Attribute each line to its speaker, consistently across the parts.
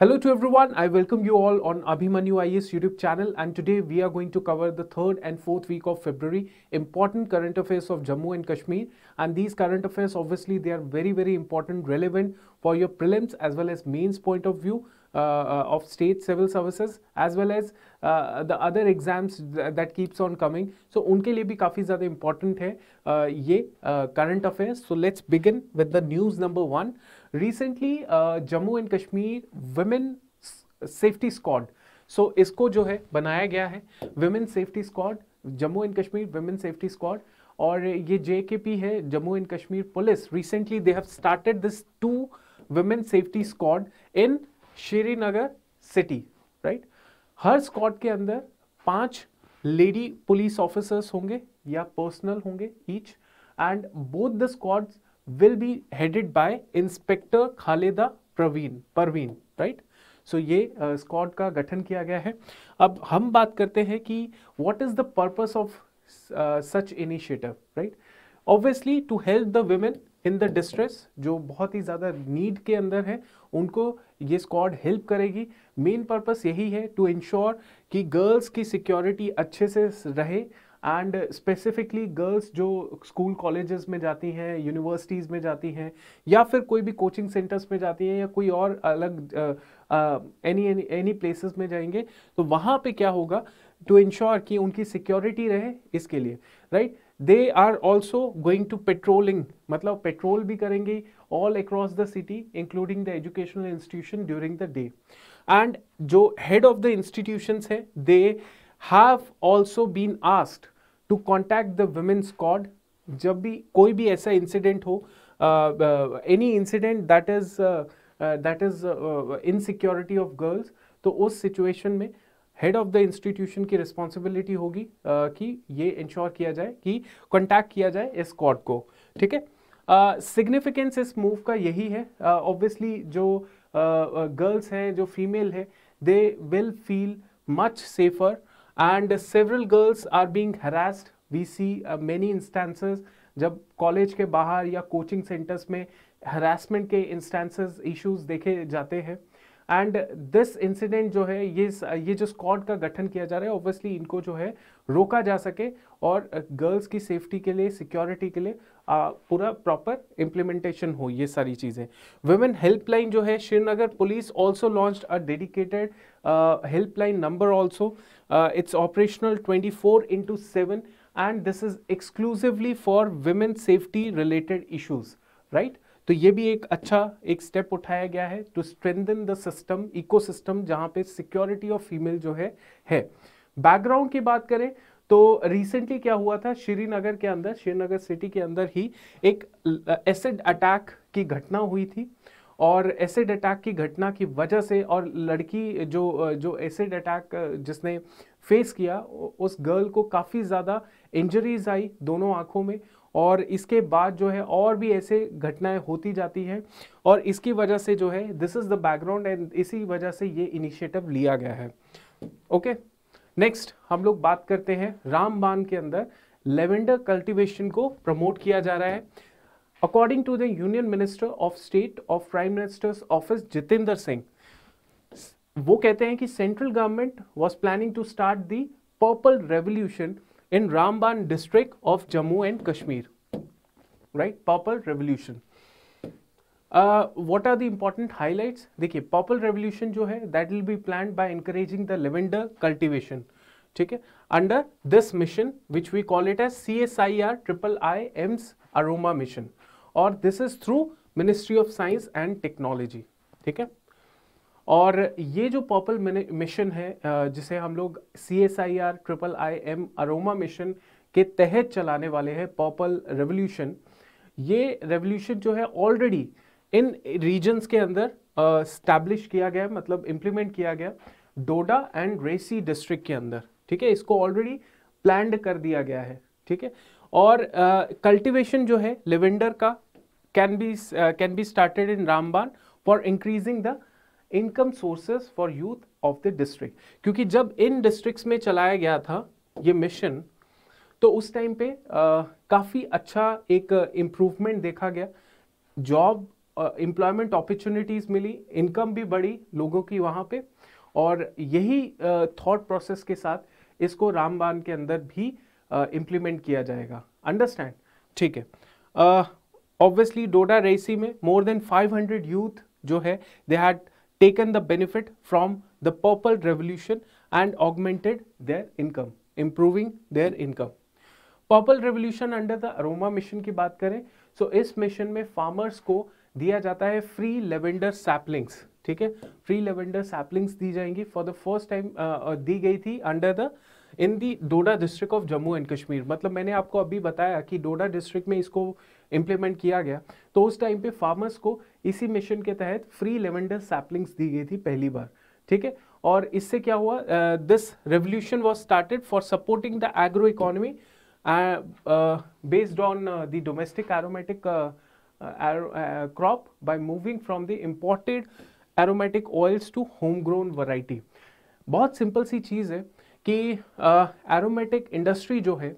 Speaker 1: Hello to everyone, I welcome you all on Abhimanyu IAS YouTube channel and today we are going to cover the third and fourth week of February, important current affairs of Jammu and Kashmir and these current affairs obviously they are very very important, relevant for your prelims as well as mains point of view uh, uh of state civil services as well as uh, the other exams that keeps on coming. So उनके लिए भी काफ़ी ज़्यादा important है uh, uh, current affairs. So let's begin with the news number one. Recently Jammu and Kashmir women safety squad so इसको जो है बनाया गया है women safety squad Jammu and Kashmir women safety squad और ये जे के पी है Jammu and Kashmir police recently they have started this two women safety squad in Srinagar city right हर स्क्वाड के अंदर पांच लेडी पुलिस ऑफिसर्स होंगे या पर्सनल होंगे each and both the squads will be headed by inspector Khaleda Praveen Parveen right so ये squad uh, का गठन किया गया है अब हम बात करते हैं कि what is the purpose of such initiative right obviously to help the women in the distress जो बहुत ही ज़्यादा नीड के अंदर है उनको ये स्क्वाड हेल्प करेगी मेन पर्पस यही है टू इंश्योर कि गर्ल्स की सिक्योरिटी अच्छे से रहे एंड स्पेसिफिकली गर्ल्स जो स्कूल कॉलेजेस में जाती हैं यूनिवर्सिटीज़ में जाती हैं या फिर कोई भी कोचिंग सेंटर्स में जाती हैं या कोई और अलग एनी एनी एनी प्लेसेस में जाएंगे तो वहाँ पे क्या होगा टू इंश्योर कि उनकी सिक्योरिटी रहे इसके लिए right they are also going to patrolling मतलब पेट्रोल भी करेंगे all across the city including the educational institution during the day and जो हेड ऑफ द इंस्टीट्यूशंस हैं they have also been asked to contact the women squad जब भी कोई भी ऐसा इंसिडेंट हो any incident that is that is insecurity of girls तो उस सिचुएशन में हेड ऑफ द इंस्टीट्यूशन की रिस्पॉन्सिबिलिटी होगी uh, कि ये इंश्योर किया जाए कि कॉन्टैक्ट किया जाए इस स्कॉड को ठीक है सिग्निफिकेंस uh, इस मूव का यही है ऑब्वियसली uh, जो गर्ल्स uh, uh हैं जो फीमेल है they will feel much safer and several girls are being harassed we see many instances जब कॉलेज के बाहर या कोचिंग सेंटर्स में हरासमेंट के इंस्टेंसेज इश्यूज देखे जाते हैं एंड दिस इंसिडेंट जो है ये ये जो स्कॉड का गठन किया जा रहा है ऑब्वियसली इनको जो है रोका जा सके और गर्ल्स uh, की सेफ्टी के लिए सिक्योरिटी के लिए आ, uh, पूरा प्रॉपर इम्प्लीमेंटेशन हो ये सारी चीज़ें वुमेन हेल्पलाइन जो है Srinagar police also launch a dedicated Uh, helpline number also. Uh, it's operational 24 into 7 and this is exclusively for women safety related issues, right? तो ये भी एक अच्छा एक स्टेप उठाया गया है to strengthen the system ecosystem जहां पे सिक्योरिटी ऑफ फीमेल जो है है बैकग्राउंड की बात करें तो रिसेंटली क्या हुआ था श्रीनगर के अंदर श्रीनगर सिटी के अंदर ही एक एसिड uh, अटैक की घटना हुई थी और एसिड अटैक की घटना की वजह से और लड़की जो जो एसिड अटैक जिसने फेस किया उस गर्ल को काफ़ी ज़्यादा इंजरीज आई दोनों आँखों में और इसके बाद जो है और भी ऐसे घटनाएं होती जाती हैं और इसकी वजह से जो है this is the background and इसी वजह से ये इनिशिएटिव लिया गया है ओके नेक्स्ट हम लोग बात करते हैं रामबान के अंदर लेवेंडर कल्टीवेशन को प्रमोट किया जा रहा है according to the union minister of state of prime minister's office Jitendra Singh वो कहते हैं कि central government was planning to start the purple revolution in Ramban district of Jammu and Kashmir right purple revolution what are the important highlights देखिए purple revolution जो है that will be plan by encouraging the lavender cultivation ठीक है under this mission which we call it as C S I R triple I M aroma mission और this is through ministry of science and technology ठीक है और ये जो purple mission है जिसे हम लोग C S I R triple I M aroma mission के तहत चलाने वाले हैं पर्पल रेवोल्यूशन ये रेवोल्यूशन जो है ऑलरेडी इन रीजन्स के अंदर स्टैब्लिश किया गया मतलब इम्प्लीमेंट किया गया डोडा एंड रेसी डिस्ट्रिक्ट के अंदर ठीक है इसको ऑलरेडी प्लान्ड कर दिया गया है ठीक है और कल्टिवेशन uh, जो है लेवेंडर का can be can be started in Ramban for increasing the income sources for youth of the district क्योंकि जब इन डिस्ट्रिक्ट्स में चलाया गया था ये मिशन तो उस टाइम पे काफ़ी अच्छा एक इम्प्रूवमेंट देखा गया जॉब एम्प्लॉयमेंट अपॉर्चुनिटीज़ मिली इनकम भी बढ़ी लोगों की वहाँ पे और यही थॉट uh, प्रोसेस के साथ इसको रामबान के अंदर भी इम्प्लीमेंट किया जाएगा अंडरस्टैंड ठीक है ऑब्वियसली डोडा रेसी में मोर देन 500 यूथ जो है they had taken the benefit from the purple revolution and augmented their income improving their income purple revolution under the aroma mission की बात करें सो so इस मिशन में फार्मर्स को दिया जाता है फ्री लेवेंडर सैपलिंग्स ठीक है फ्री लेवेंडर सैपलिंग्स दी जाएंगी फॉर द फर्स्ट टाइम दी गई थी under the in the Doda district of Jammu and Kashmir मतलब मैंने आपको अभी बताया कि डोडा डिस्ट्रिक्ट में इसको इम्प्लीमेंट किया गया तो उस टाइम पे फार्मर्स को इसी मिशन के तहत फ्री लेवेंडर सैपलिंग्स दी गई थी पहली बार ठीक है और इससे क्या हुआ this revolution was started for supporting the agro economy based on the domestic aromatic crop by moving from the imported aromatic oils to home grown variety बहुत सिंपल सी चीज़ है कि एरोमेटिक इंडस्ट्री जो है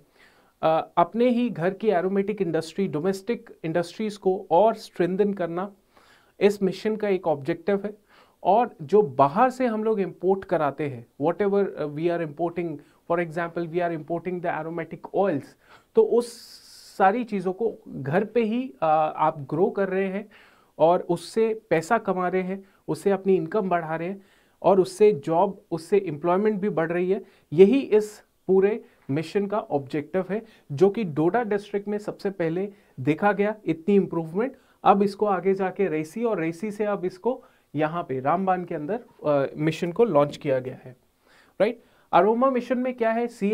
Speaker 1: आ, अपने ही घर की एरोमेटिक इंडस्ट्री डोमेस्टिक इंडस्ट्रीज़ को और स्ट्रेंदन करना इस मिशन का एक ऑब्जेक्टिव है और जो बाहर से हम लोग इम्पोर्ट कराते हैं whatever we are importing for example we are importing the aromatic oils तो उस सारी चीज़ों को घर पे ही आ, आप ग्रो कर रहे हैं और उससे पैसा कमा रहे हैं उससे अपनी इनकम बढ़ा रहे हैं और उससे जॉब उससे एम्प्लॉयमेंट भी बढ़ रही है यही इस पूरे मिशन का ऑब्जेक्टिव है जो कि डोडा डिस्ट्रिक्ट में सबसे पहले देखा गया इतनी इम्प्रूवमेंट अब इसको आगे जाके रेसी और रेसी से अब इसको यहाँ पे रामबान के अंदर मिशन को लॉन्च किया गया है राइट अरोमा मिशन में क्या है सी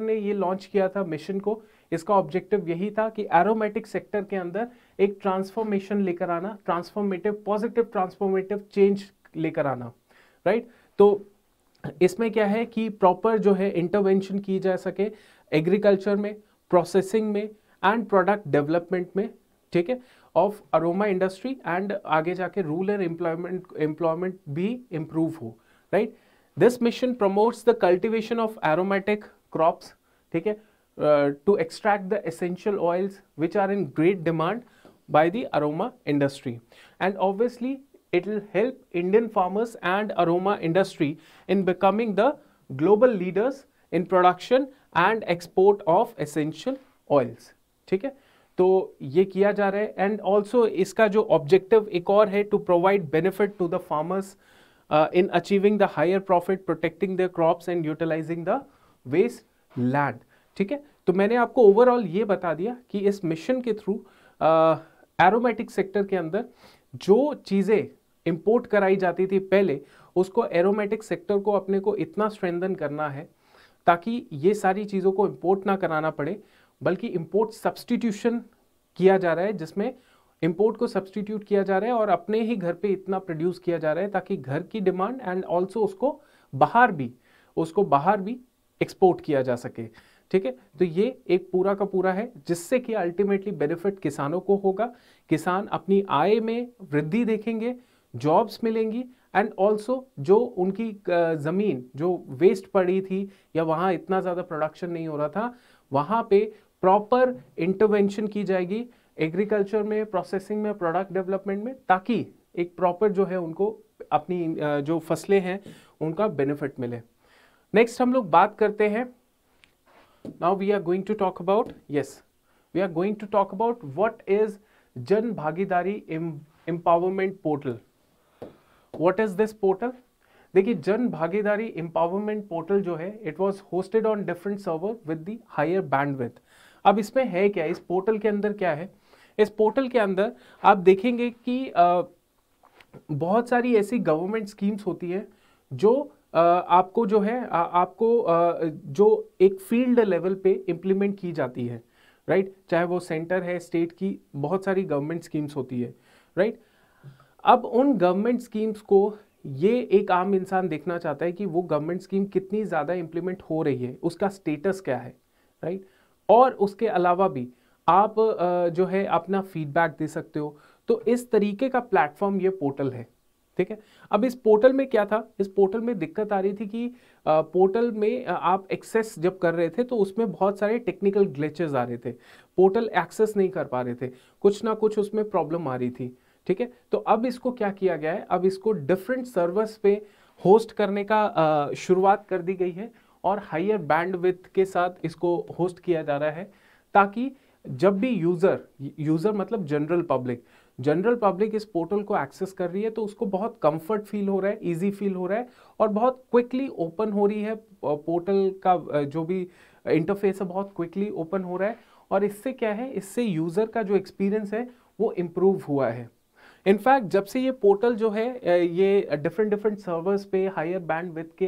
Speaker 1: ने ये लॉन्च किया था मिशन को इसका ऑब्जेक्टिव यही था कि एरोमेटिक सेक्टर के अंदर एक ट्रांसफॉर्मेशन लेकर आना ट्रांसफॉर्मेटिव पॉजिटिव ट्रांसफॉर्मेटिव चेंज लेकर आना राइट तो इसमें क्या है कि प्रॉपर जो है इंटरवेंशन की जा सके एग्रीकल्चर में प्रोसेसिंग में एंड प्रोडक्ट डेवलपमेंट में ठीक है ऑफ अरोमा इंडस्ट्री एंड आगे जाके रूरल एम्प्लॉयमेंट एम्प्लॉयमेंट भी इम्प्रूव हो right this mission promotes the cultivation of aromatic crops ठीक है to extract the essential oils which are in great demand by the aroma industry and obviously it will help Indian farmers and aroma industry in becoming the global leaders in production and export of essential oils. ठीक है तो ये किया जा रहा है and also इसका जो ऑब्जेक्टिव एक और है to provide benefit to the farmers in achieving the higher profit protecting the crops and utilising the waste land ठीक है तो मैंने आपको ओवरऑल ये बता दिया कि इस मिशन के थ्रू एरोमेटिक सेक्टर के अंदर जो चीज़ें इम्पोर्ट कराई जाती थी पहले उसको एरोमेटिक सेक्टर को अपने को इतना स्ट्रेंदन करना है ताकि ये सारी चीज़ों को इम्पोर्ट ना कराना पड़े बल्कि इम्पोर्ट सब्सटीट्यूशन किया जा रहा है जिसमें इम्पोर्ट को सब्सटीट्यूट किया जा रहा है और अपने ही घर पे इतना प्रोड्यूस किया जा रहा है ताकि घर की डिमांड एंड ऑल्सो उसको बाहर भी उसको बाहर भी एक्सपोर्ट किया जा सके ठीक है तो ये एक पूरा का पूरा है जिससे कि अल्टीमेटली बेनिफिट किसानों को होगा किसान अपनी आय में वृद्धि देखेंगे जॉब्स मिलेंगी एंड ऑल्सो जो उनकी ज़मीन जो वेस्ट पड़ी थी या वहाँ इतना ज़्यादा प्रोडक्शन नहीं हो रहा था वहाँ पे प्रॉपर इंटरवेंशन की जाएगी एग्रीकल्चर में प्रोसेसिंग में प्रोडक्ट डेवलपमेंट में ताकि एक प्रॉपर जो है उनको अपनी जो फसलें हैं उनका बेनिफिट मिले नेक्स्ट हम लोग बात करते हैं now we are going to talk about yes we are going to talk about what is Jan Bhagidari empowerment portal what is this portal देखिए जन भागीदारी एम्पावरमेंट पोर्टल जो है it was hosted on different server with the higher bandwidth अब इसमें है क्या इस portal के अंदर क्या है इस पोर्टल के अंदर आप देखेंगे कि आ, बहुत सारी ऐसी गवर्नमेंट स्कीम्स होती है जो आ, आपको जो है आ, आपको आ, जो एक फील्ड लेवल पे इम्प्लीमेंट की जाती है राइट चाहे वो सेंटर है स्टेट की बहुत सारी गवर्नमेंट स्कीम्स होती है राइट अब उन गवर्नमेंट स्कीम्स को ये एक आम इंसान देखना चाहता है कि वो गवर्नमेंट स्कीम कितनी ज़्यादा इम्प्लीमेंट हो रही है उसका स्टेटस क्या है राइट और उसके अलावा भी आप जो है अपना फीडबैक दे सकते हो तो इस तरीके का प्लेटफॉर्म ये पोर्टल है ठीक है अब इस पोर्टल में क्या था इस पोर्टल में दिक्कत आ रही थी कि पोर्टल में आप एक्सेस जब कर रहे थे तो उसमें बहुत सारे टेक्निकल ग्लिचेस आ रहे थे पोर्टल एक्सेस नहीं कर पा रहे थे कुछ ना कुछ उसमें प्रॉब्लम आ रही थी ठीक है तो अब इसको क्या किया गया है अब इसको डिफरेंट सर्वर्स पे होस्ट करने का शुरुआत कर दी गई है और हाइयर बैंडविड्थ के साथ इसको होस्ट किया जा रहा है ताकि जब भी यूज़र यूज़र मतलब जनरल पब्लिक जनरल पब्लिक इस पोर्टल को एक्सेस कर रही है तो उसको बहुत कंफर्ट फील हो रहा है इजी फील हो रहा है और बहुत क्विकली ओपन हो रही है पोर्टल का जो भी इंटरफेस है बहुत क्विकली ओपन हो रहा है और इससे क्या है इससे यूज़र का जो एक्सपीरियंस है वो इम्प्रूव हुआ है इनफैक्ट जब से ये पोर्टल जो है ये डिफरेंट डिफरेंट सर्वर्स पे हायर बैंड विथ के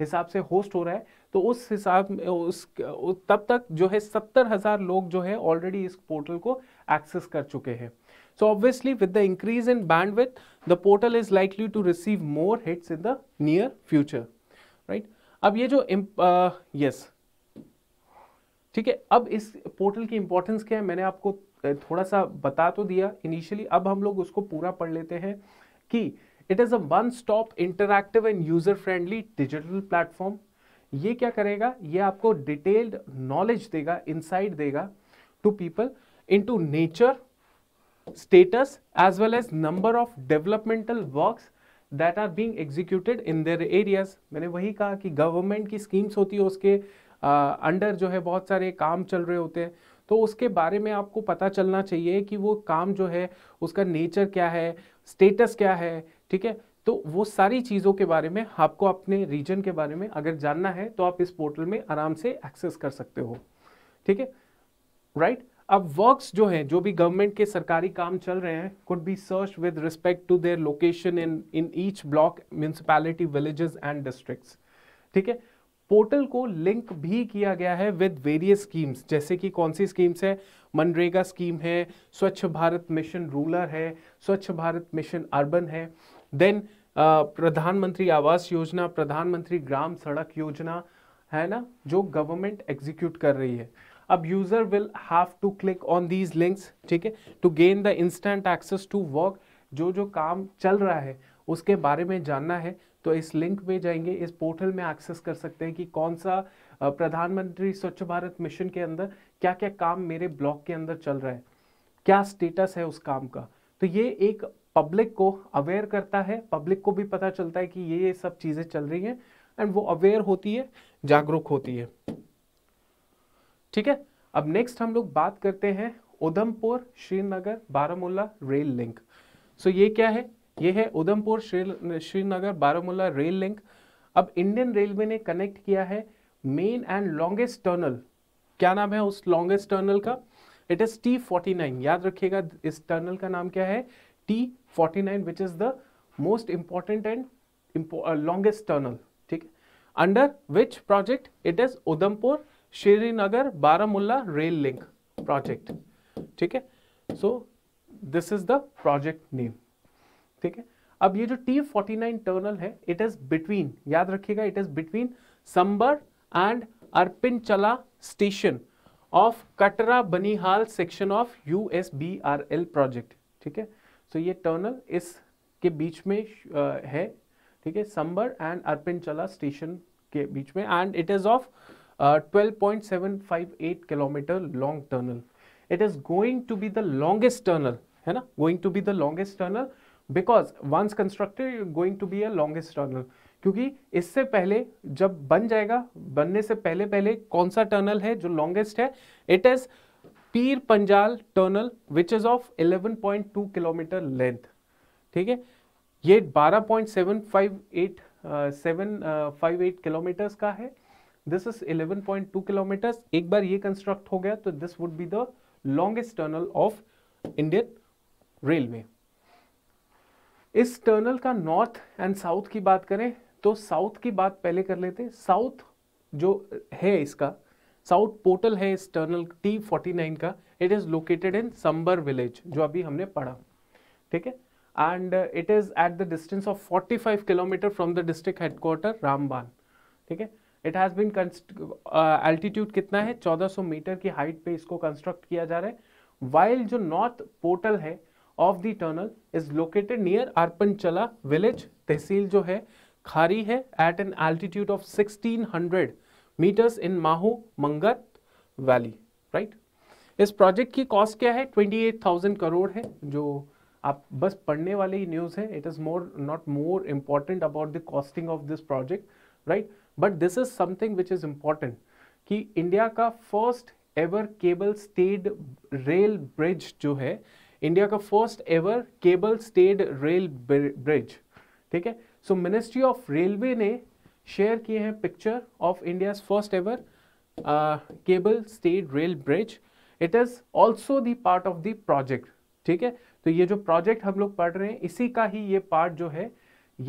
Speaker 1: हिसाब से होस्ट हो रहा है तो उस हिसाब में उस तब तक जो है सत्तर हज़ार लोग जो है ऑलरेडी इस पोर्टल को एक्सेस कर चुके हैं obviously with the increase in bandwidth the portal is likely to receive more hits in the near future right अब ये जो यस uh, yes, ठीक है अब इस पोर्टल की इंपॉर्टेंस क्या है मैंने आपको थोड़ा सा बता तो दिया इनिशियली अब हम लोग उसको पूरा पढ़ लेते हैं कि it is a one stop interactive and user friendly digital platform ये क्या करेगा ये आपको डिटेल्ड नॉलेज देगा इनसाइट देगा to people in to nature status as well as number of developmental work that are being executed in their areas मैंने वही कहा कि गवर्नमेंट की स्कीम्स होती है उसके अंडर जो है बहुत सारे काम चल रहे होते हैं तो उसके बारे में आपको पता चलना चाहिए कि वो काम जो है उसका नेचर क्या है स्टेटस क्या है ठीक है तो वो सारी चीज़ों के बारे में आपको अपने रीजन के बारे में अगर जानना है तो आप इस पोर्टल में आराम से एक्सेस कर सकते हो ठीक है राइट अब वर्क्स जो हैं जो भी गवर्नमेंट के सरकारी काम चल रहे हैं could be search with respect to their location in in each block municipality villages and district ठीक है पोर्टल को लिंक भी किया गया है विद वेरियस स्कीम्स जैसे कि कौन सी स्कीम्स है मनरेगा स्कीम है स्वच्छ भारत मिशन रूरल है स्वच्छ भारत मिशन अर्बन है देन प्रधानमंत्री आवास योजना प्रधानमंत्री ग्राम सड़क योजना है ना जो गवर्नमेंट एग्जीक्यूट कर रही है अब user will have to click on these links ठीक है to gain the instant access to work जो जो काम चल रहा है उसके बारे में जानना है तो इस लिंक में जाएंगे इस पोर्टल में एक्सेस कर सकते हैं कि कौन सा प्रधानमंत्री स्वच्छ भारत मिशन के अंदर क्या क्या काम मेरे ब्लॉक के अंदर चल रहा है क्या स्टेटस है उस काम का तो ये एक पब्लिक को अवेयर करता है पब्लिक को भी पता चलता है कि ये ये सब चीज़ें चल रही हैं एंड वो अवेयर होती है जागरूक होती है ठीक है अब नेक्स्ट हम लोग बात करते हैं Udhampur Srinagar Baramulla rail link so ये क्या है ये है उधमपुर श्रीनगर बारामूला रेल लिंक अब इंडियन रेलवे ने कनेक्ट किया है मेन एंड लॉन्गेस्ट टर्नल क्या नाम है उस लॉन्गेस्ट टर्नल का it is T forty nine याद रखिएगा इस टर्नल का नाम क्या है T forty nine which is the most important and longest tunnel ठीक under which project it is Udhampur Srinagar Baramulla rail link project ठीक है so this is the project name ठीक है अब ये जो टी फोर्टी नाइन टर्नल है इट इज बिटवीन याद रखिएगा it is between संबर and Arpinchala station of Katra Banihal section of U S B R L project ठीक है सो ये टर्नल इस के बीच में है ठीक है संबर एंड अर्पिन चला स्टेशन के बीच में and it is of 12.758 kilometre long tunnel it is going to be the longest tunnel है ना going to be the longest tunnel because once constructed you going to be a longest tunnel क्योंकि इससे पहले जब बन जाएगा बनने से पहले पहले कौन सा टर्नल है जो लॉन्गेस्ट है it is Pir Panjal tunnel which is of 11.2 kilometre length ठीक है ये 12.758 एट किलोमीटर्स का है दिस इज 11.2 किलोमीटर्स एक बार ये कंस्ट्रक्ट हो गया तो this would be the longest tunnel of Indian railway इस टर्नल का नॉर्थ एंड साउथ की बात करें तो साउथ की बात पहले कर लेते हैं साउथ जो है इसका साउथ पोर्टल है इस टर्नल टी फोर्टी नाइन का it is located in Sumber village जो अभी हमने पढ़ा ठीक है and it is at the distance of forty five kilometre from the district headquarter Ramban ठीक है इट हैज़ बीन एल्टीट्यूड कितना है 1400 मीटर की हाइट पे इसको कंस्ट्रक्ट किया जा रहा है वाइल्ड जो नॉर्थ पोर्टल है of the tunnel is located near Arpinchala village tehsil जो है खारी है at an altitude of 1600 metres in Mahu Mangat valley right इस प्रोजेक्ट की कॉस्ट क्या है 28,000 करोड़ है जो आप बस पढ़ने वाले ही न्यूज़ है it is more not more important about the costing of this project right but this is something which is important कि इंडिया का first ever cable stayed rail bridge जो है इंडिया का first ever cable stayed rail bridge ठीक है so ministry of railway ने share किए हैं picture of India first ever cable stayed rail bridge it is also part of the project ठीक है तो ये जो प्रोजेक्ट हम लोग पढ़ रहे हैं इसी का ही ये पार्ट जो है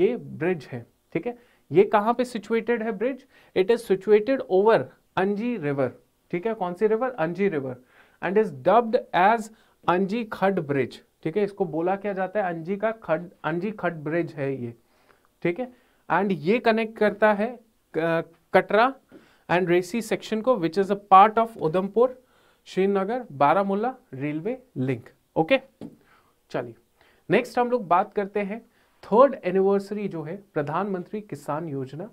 Speaker 1: ये ब्रिज है ठीक है ये कहाँ पे सिचुएटेड है bridge it is situated over Anji river ठीक है कौन सी river Anji river and is dubbed as Anji Khad bridge ठीक है इसको बोला क्या जाता है अंजी का खड अंजी खड ब्रिज है ये ठीक है एंड ये कनेक्ट करता है कटरा एंड रेसी सेक्शन को which is a part of Udhampur Srinagar Baramulla railway link okay चलिए नेक्स्ट हम लोग बात करते हैं थर्ड एनिवर्सरी जो है प्रधानमंत्री किसान योजना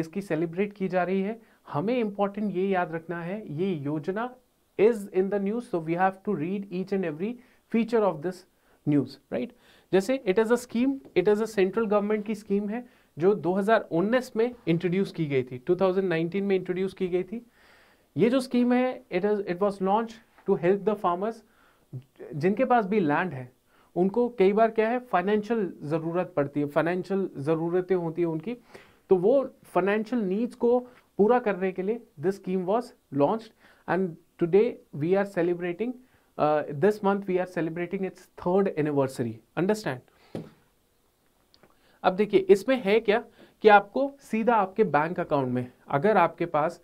Speaker 1: इसकी सेलिब्रेट की जा रही है हमें इंपॉर्टेंट ये याद रखना है ये योजना is in the news so we have to read each and every feature of this news right जैसे it is a scheme it is a central government की स्कीम है जो 2019 में इंट्रोड्यूस की गई थी 2019 में इंट्रोड्यूस की गई थी ये जो स्कीम है it is it was launch to help the farmers जिनके पास भी लैंड है उनको कई बार क्या है फाइनेंशियल ज़रूरत पड़ती है फाइनेंशियल ज़रूरतें होती हैं उनकी तो वो फाइनेंशियल नीड्स को पूरा करने के लिए this scheme was launch and today we are celebrating uh, this month we are celebrating its third anniversary understand अब देखिए इसमें है क्या कि आपको सीधा आपके बैंक अकाउंट में अगर आपके पास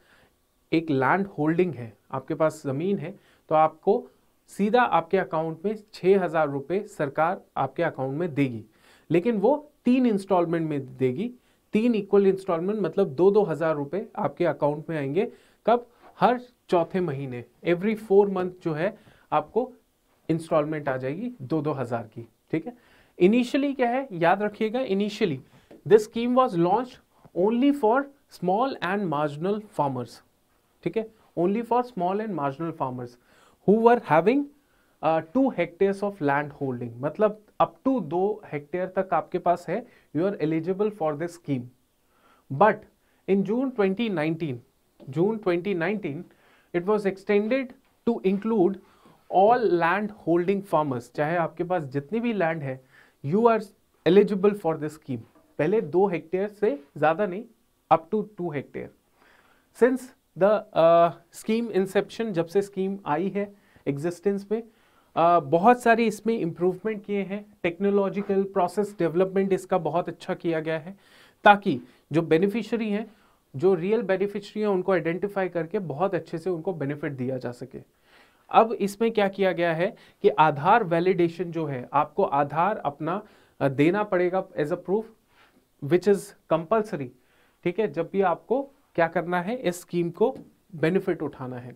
Speaker 1: एक लैंड होल्डिंग है आपके पास ज़मीन है तो आपको सीधा आपके अकाउंट में छः हज़ार रुपये सरकार आपके अकाउंट में देगी लेकिन वो तीन इंस्टॉलमेंट में देगी तीन इक्वल इंस्टॉलमेंट मतलब दो दो हज़ार रुपये आपके अकाउंट में आएंगे कब हर चौथे महीने एवरी फोर मंथ जो है आपको इंस्टॉलमेंट आ जाएगी दो दो हज़ार की ठीक है इनिशियली क्या है याद रखिएगा initially this scheme was launch only for small and marginal farmers ठीक है only for small and marginal farmers who are having two hectares of land holding मतलब अप टू दो हेक्टेयर तक आपके पास है you are eligible for this scheme but in June 2019 June 2019, it was extended to include all land holding farmers. चाहे आपके पास जितनी भी land है you are eligible for this scheme. पहले दो हेक्टेयर से ज़्यादा नहीं up to two hectare since the scheme inception जब से स्कीम आई है एग्जिस्टेंस में uh, बहुत सारे इसमें इम्प्रूवमेंट किए हैं टेक्नोलॉजिकल प्रोसेस डेवलपमेंट इसका बहुत अच्छा किया गया है ताकि जो बेनिफिशरी हैं जो रियल बेनिफिशरी हैं उनको आइडेंटिफाई करके बहुत अच्छे से उनको बेनिफिट दिया जा सके अब इसमें क्या किया गया है कि आधार वैलिडेशन जो है आपको आधार अपना देना पड़ेगा as a proof which is compulsory ठीक है जब भी आपको क्या करना है इस स्कीम को बेनिफिट उठाना है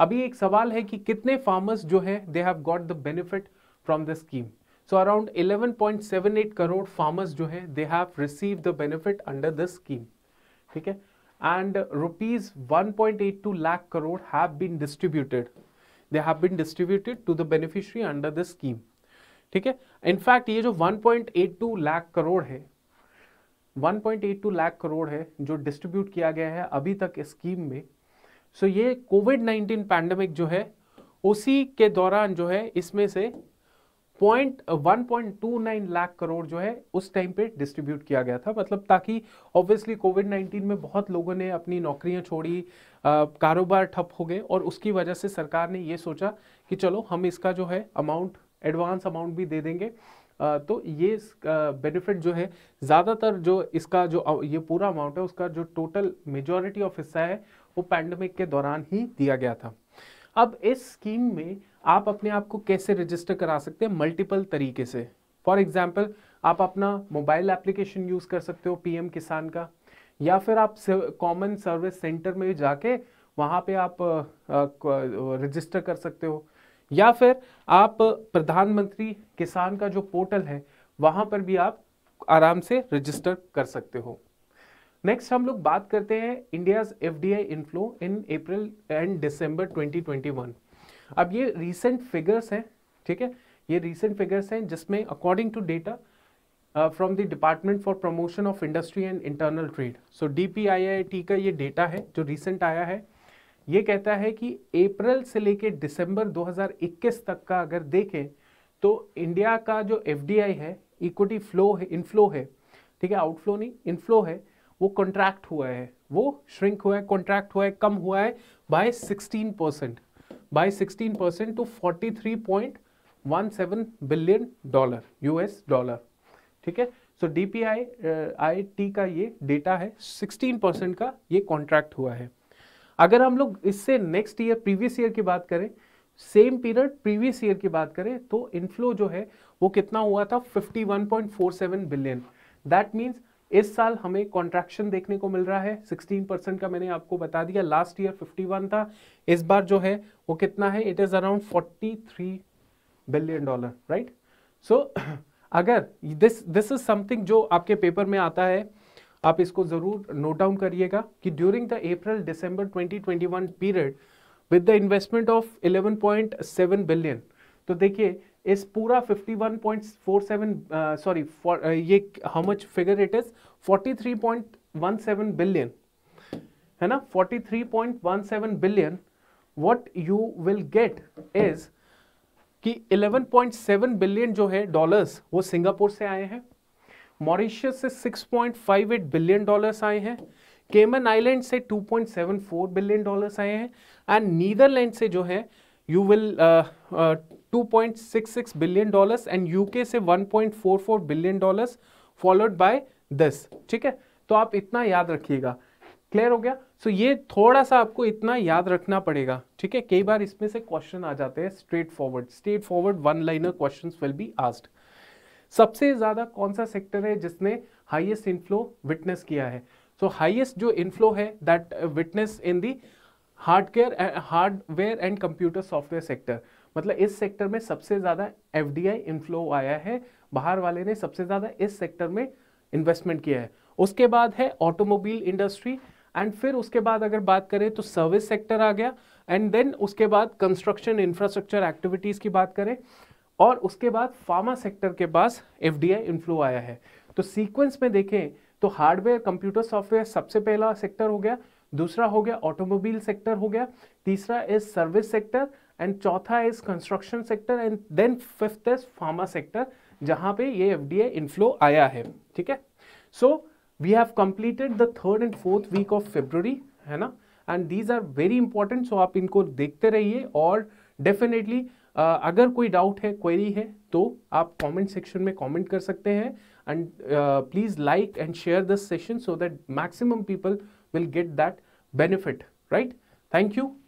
Speaker 1: अभी एक सवाल है कि कितने फार्मर्स जो है they have got the benefit from the scheme so around 11.78 crore farmers जो है they have receive the benefit under the scheme ठीक है and rupees one point eight two lakh crore have been distributed they have been distributed to the beneficiary under the scheme ठीक है in fact ये जो 1.82 लाख करोड़ है 1.82 लाख करोड़ है जो डिस्ट्रीब्यूट किया गया है अभी तक स्कीम में सो so ये कोविड 19 पैंडमिक जो है उसी के दौरान जो है इसमें से point one point two nine lakh crore जो है उस टाइम पे डिस्ट्रीब्यूट किया गया था मतलब ताकि ऑब्वियसली कोविड नाइन्टीन में बहुत लोगों ने अपनी नौकरियां छोड़ी कारोबार ठप हो गए और उसकी वजह से सरकार ने ये सोचा कि चलो हम इसका जो है अमाउंट एडवांस अमाउंट भी दे देंगे तो ये बेनिफिट जो है ज़्यादातर जो इसका जो ये पूरा अमाउंट है उसका जो टोटल मेजॉरिटी ऑफ हिस्सा है वो पैंडमिक के दौरान ही दिया गया था अब इस स्कीम में आप अपने आप को कैसे रजिस्टर करा सकते हैं मल्टीपल तरीके से फॉर एग्जाम्पल आप अपना मोबाइल एप्लीकेशन यूज़ कर सकते हो पीएम किसान का या फिर आप कॉमन सर्विस सेंटर में जाके वहाँ पे आप रजिस्टर कर सकते हो या फिर आप प्रधानमंत्री किसान का जो पोर्टल है वहाँ पर भी आप आराम से रजिस्टर कर सकते हो नेक्स्ट हम लोग बात करते हैं India's F D I inflow in April and December 2021 अब ये रिसेंट फिगर्स हैं ठीक है ये रिसेंट फिगर्स हैं जिसमें according to data from the department for promotion of industry and internal trade so D का ये डेटा है जो रिसेंट आया है ये कहता है कि अप्रैल से लेके दिसंबर 2021 तक का अगर देखें तो इंडिया का जो एफ है इक्विटी फ्लो है इनफ्लो है ठीक है आउटफ्लो नहीं इनफ्लो है वो कॉन्ट्रैक्ट हुआ है वो श्रिंक हुआ है कॉन्ट्रैक्ट हुआ है कम हुआ है by 16 percent by 16% to 43.17 billion dollar US dollar ठीक है सो डीपीआई आईटी का ये डेटा है 16% का ये कॉन्ट्रैक्ट हुआ है अगर हम लोग इससे नेक्स्ट ईयर प्रीवियस ईयर की बात करें सेम पीरियड प्रीवियस ईयर की बात करें तो इनफ्लो जो है वो कितना हुआ था 51.47 बिलियन दैट मींस इस साल हमें कॉन्ट्रैक्शन देखने को मिल रहा है 16 परसेंट का मैंने आपको बता दिया लास्ट ईयर 51 था इस बार जो है वो कितना है it is around 43 billion dollar right so अगर दिस दिस इज समथिंग जो आपके पेपर में आता है आप इसको ज़रूर नोट डाउन करिएगा कि during the April December 2021 period with the investment of 11.7 billion तो देखिए इस पूरा 51.47 सॉरी uh, uh, ये how much figure it is 43.17 billion है ना 43.17 billion what you will get is कि 11.7 बिलियन जो है डॉलर्स वो सिंगापुर से आए हैं मॉरिशियस से 6.58 बिलियन डॉलर्स आए हैं केमन आइलैंड से 2.74 बिलियन डॉलर्स आए हैं एंड नीदरलैंड से जो है you will uh, uh, 2.66 billion dollars and UK से 1.44 billion dollars followed by this ठीक है तो आप इतना याद रखिएगा क्लियर हो गया सो so, ये थोड़ा सा आपको इतना याद रखना पड़ेगा ठीक है कई बार इसमें से क्वेश्चन आ जाते हैं straightforward straightforward one liner question will be asked सबसे ज़्यादा कौन सा सेक्टर है जिसने हाइएस्ट इनफ्लो विटनेस किया है सो so, हाइएस्ट जो इनफ्लो है that witness in the hardware hardware and computer software sector मतलब इस सेक्टर में सबसे ज़्यादा एफ इनफ्लो आया है बाहर वाले ने सबसे ज़्यादा इस सेक्टर में इन्वेस्टमेंट किया है उसके बाद है ऑटोमोबाइल इंडस्ट्री एंड फिर उसके बाद अगर बात करें तो सर्विस सेक्टर आ गया एंड देन उसके बाद कंस्ट्रक्शन इंफ्रास्ट्रक्चर एक्टिविटीज़ की बात करें और उसके बाद फार्मा सेक्टर के पास एफ इनफ्लो आया है तो सीक्वेंस में देखें तो हार्डवेयर कंप्यूटर सॉफ्टवेयर सबसे पहला सेक्टर हो गया दूसरा हो गया ऑटोमोबाइल सेक्टर हो गया तीसरा इज सर्विस सेक्टर एंड चौथा is construction sector and then fifth is pharma sector जहां पे ये एफ इनफ्लो आया है ठीक है so we have completed the third and fourth week of February है ना and these are very important so आप इनको देखते रहिए और डेफिनेटली uh, अगर कोई डाउट है क्वेरी है तो आप कमेंट सेक्शन में कमेंट कर सकते हैं and please like and share this session so that maximum people will get that benefit, right? Thank you.